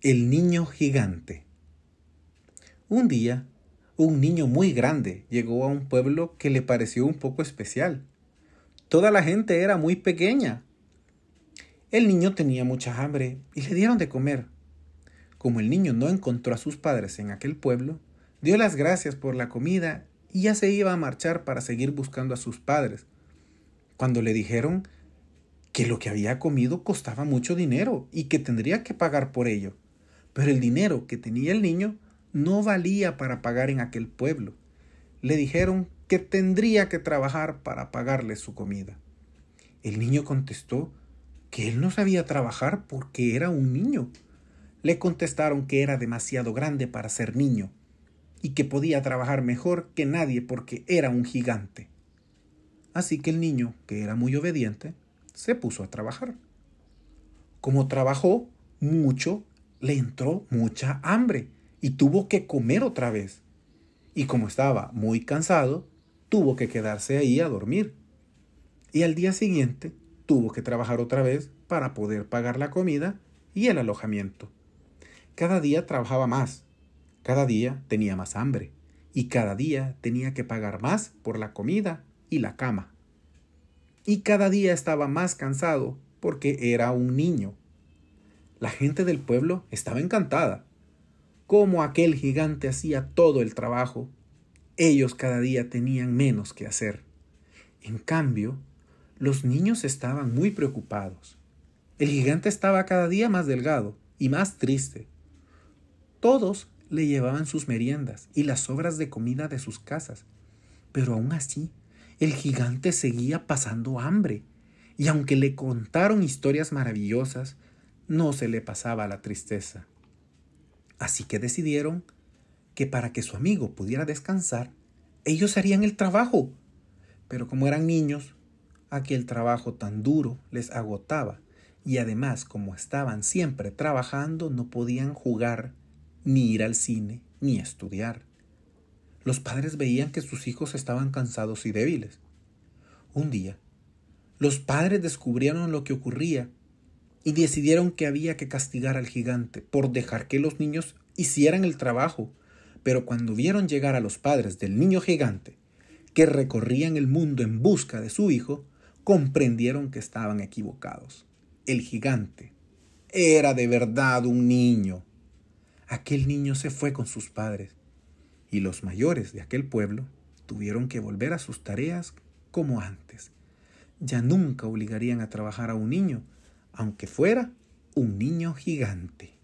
El niño gigante. Un día, un niño muy grande llegó a un pueblo que le pareció un poco especial. Toda la gente era muy pequeña. El niño tenía mucha hambre y le dieron de comer. Como el niño no encontró a sus padres en aquel pueblo, dio las gracias por la comida y ya se iba a marchar para seguir buscando a sus padres, cuando le dijeron que lo que había comido costaba mucho dinero y que tendría que pagar por ello pero el dinero que tenía el niño no valía para pagar en aquel pueblo. Le dijeron que tendría que trabajar para pagarle su comida. El niño contestó que él no sabía trabajar porque era un niño. Le contestaron que era demasiado grande para ser niño y que podía trabajar mejor que nadie porque era un gigante. Así que el niño, que era muy obediente, se puso a trabajar. Como trabajó mucho, le entró mucha hambre y tuvo que comer otra vez. Y como estaba muy cansado, tuvo que quedarse ahí a dormir. Y al día siguiente tuvo que trabajar otra vez para poder pagar la comida y el alojamiento. Cada día trabajaba más, cada día tenía más hambre y cada día tenía que pagar más por la comida y la cama. Y cada día estaba más cansado porque era un niño la gente del pueblo estaba encantada. Como aquel gigante hacía todo el trabajo, ellos cada día tenían menos que hacer. En cambio, los niños estaban muy preocupados. El gigante estaba cada día más delgado y más triste. Todos le llevaban sus meriendas y las sobras de comida de sus casas, pero aún así el gigante seguía pasando hambre, y aunque le contaron historias maravillosas no se le pasaba la tristeza. Así que decidieron que para que su amigo pudiera descansar, ellos harían el trabajo. Pero como eran niños, aquel trabajo tan duro les agotaba y además como estaban siempre trabajando no podían jugar, ni ir al cine, ni estudiar. Los padres veían que sus hijos estaban cansados y débiles. Un día, los padres descubrieron lo que ocurría y decidieron que había que castigar al gigante por dejar que los niños hicieran el trabajo. Pero cuando vieron llegar a los padres del niño gigante, que recorrían el mundo en busca de su hijo, comprendieron que estaban equivocados. El gigante era de verdad un niño. Aquel niño se fue con sus padres y los mayores de aquel pueblo tuvieron que volver a sus tareas como antes. Ya nunca obligarían a trabajar a un niño, aunque fuera un niño gigante.